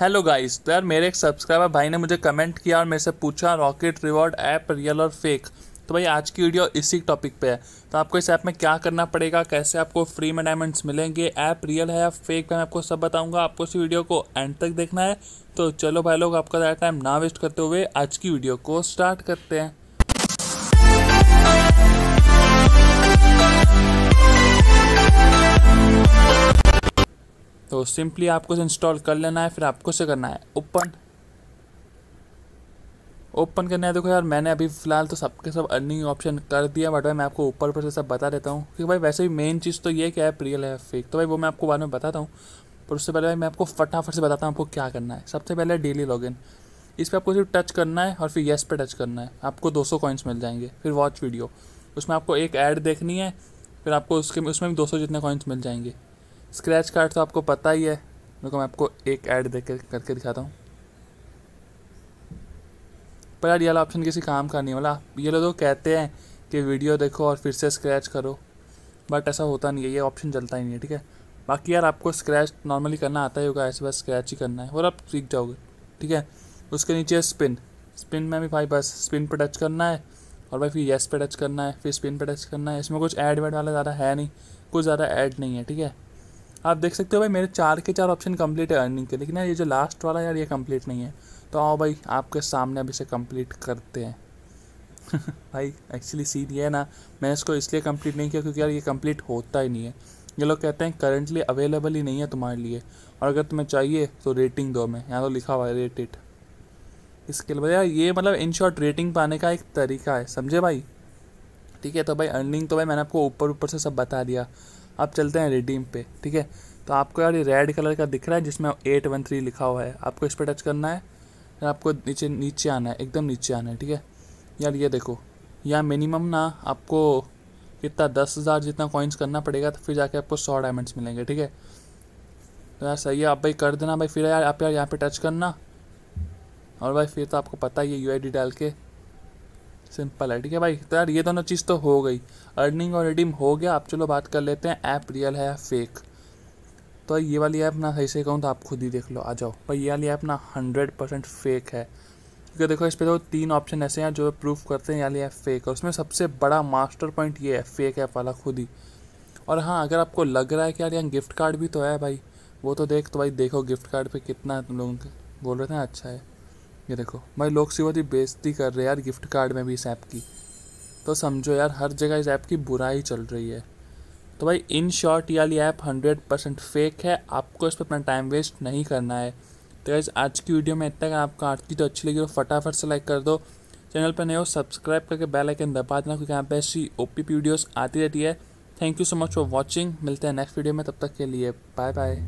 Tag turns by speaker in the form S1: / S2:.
S1: hello guys तो यार मेरे एक सब्सक्राइबर भाई ने मुझे कमेंट किया और मेरे से पूछा रॉकेट रिवॉर्ड ऐप रियल और फेक तो भाई आज की वीडियो इसी टॉपिक पे है तो आपको इस ऐप में क्या करना पड़ेगा कैसे आपको फ्री में डायमंड्स मिलेंगे ऐप रियल है या फेक है मैं आपको सब बताऊंगा आपको इस वीडियो को एंड तक देखना है तो चलो भाई लोग आपका ज़्यादा टाइम ना वेस्ट करते हुए आज की वीडियो को स्टार्ट करते हैं सिंपली आपको इसे इंस्टॉल कर लेना है फिर आपको इसे करना है ओपन ओपन करना है देखो यार मैंने अभी फ़िलहाल तो सबके सब अर्निंग ऑप्शन कर दिया बट भाई मैं आपको ऊपर पर से सब बता देता हूँ क्योंकि भाई वैसे भी मेन चीज़ तो ये क्या है प्रियल है फेक तो भाई वो मैं आपको बाद में बताता हूँ पर उससे पहले भाई मैं आपको फटाफट से बताता हूँ आपको क्या करना है सबसे पहले डेली लॉग इस पर आपको सिर्फ टच करना है और फिर येस पे टच करना है आपको दो कॉइन्स मिल जाएंगे फिर वॉच वीडियो उसमें आपको एक ऐड देखनी है फिर आपको उसके उसमें भी दो जितने कॉइन्स मिल जाएंगे स्क्रैच कार्ड तो आपको पता ही है देखो मैं आपको एक ऐड देख कर करके दिखाता हूँ पर यार ये वाला ऑप्शन किसी काम का नहीं वाला मतलब ये लोग तो कहते हैं कि वीडियो देखो और फिर से स्क्रैच करो बट ऐसा होता नहीं है ये ऑप्शन चलता ही नहीं है ठीक है बाकी यार आपको स्क्रैच नॉर्मली करना आता ही होगा ऐसे बस स्क्रैच ही करना है और आप सीख जाओगे ठीक है उसके नीचे स्पिन स्पिन में भी भाई बस स्पिन पर टच करना है और भाई फिर येस पे टच करना है फिर स्पिन पर टच करना है इसमें कुछ ऐड वैड वाला ज़्यादा है नहीं कुछ ज़्यादा ऐड नहीं है ठीक है आप देख सकते हो भाई मेरे चार के चार ऑप्शन कंप्लीट है अर्निंग के लेकिन यार ये जो लास्ट वाला यार ये कंप्लीट नहीं है तो आओ भाई आपके सामने अब इसे कंप्लीट करते हैं भाई एक्चुअली सीन ये है ना मैंने इसको इसलिए कंप्लीट नहीं किया क्योंकि यार ये कंप्लीट होता ही नहीं है ये लोग कहते हैं करंटली अवेलेबल ही नहीं है तुम्हारे लिए और अगर तुम्हें चाहिए तो रेटिंग दो मैं यहाँ तो लिखा हुआ है रेट इट इसके लिए यार ये मतलब इन शॉर्ट रेटिंग पाने का एक तरीका है समझे भाई ठीक है तो भाई अर्निंग तो भाई मैंने आपको ऊपर ऊपर से सब बता दिया अब चलते हैं रिडीम पे ठीक है तो आपको यार ये रेड कलर का दिख रहा है जिसमें एट वन थ्री लिखा हुआ है आपको इस पर टच करना है फिर आपको नीचे नीचे आना है एकदम नीचे आना है ठीक है यार ये देखो यहाँ मिनिमम ना आपको कितना दस हज़ार जितना कॉइन्स करना पड़ेगा तो फिर जाके आपको सौ डायमंड्स मिलेंगे ठीक है तो यार सही है आप भाई कर देना भाई फिर यार आप यार यहाँ पर टच करना और भाई फिर तो आपको पता ही है यू डाल के सिंपल है ठीक है भाई तो यार ये दोनों चीज़ तो हो गई अर्निंग और रिडीम हो गया आप चलो बात कर लेते हैं ऐप रियल है या फेक तो ये वाली ऐप ना सही से कहूँ तो आप खुद ही देख लो आ जाओ पर ये वाली ऐप ना हंड्रेड परसेंट फेक है क्योंकि देखो इस पर तो तीन ऑप्शन ऐसे हैं जो प्रूफ करते हैं यानी ऐप फेक है उसमें सबसे बड़ा मास्टर पॉइंट ये है फेक ऐप वाला खुद ही और हाँ अगर आपको लग रहा है कि यार यहाँ गिफ्ट कार्ड भी तो है भाई वो तो देख तो भाई देखो गिफ्ट कार्ड पर कितना तुम के बोल रहे थे अच्छा है ये देखो भाई लोग ही बेजती कर रहे हैं यार गिफ्ट कार्ड में भी इस ऐप की तो समझो यार हर जगह इस ऐप की बुराई चल रही है तो भाई इन शॉर्ट ये वाली ऐप हंड्रेड परसेंट फेक है आपको इस पर अपना टाइम वेस्ट नहीं करना है तो गैस आज की वीडियो में इतना आपको आज की तो अच्छी लगी तो फटाफट से लाइक कर दो चैनल पर नए हो सब्सक्राइब करके बेल आइकन दबा देना क्योंकि यहाँ पे ऐसी ओ पी वीडियोज़ आती रहती है thank you so much for watching मिलते हैं नेक्स्ट वीडियो में तब तक के लिए बाय बाय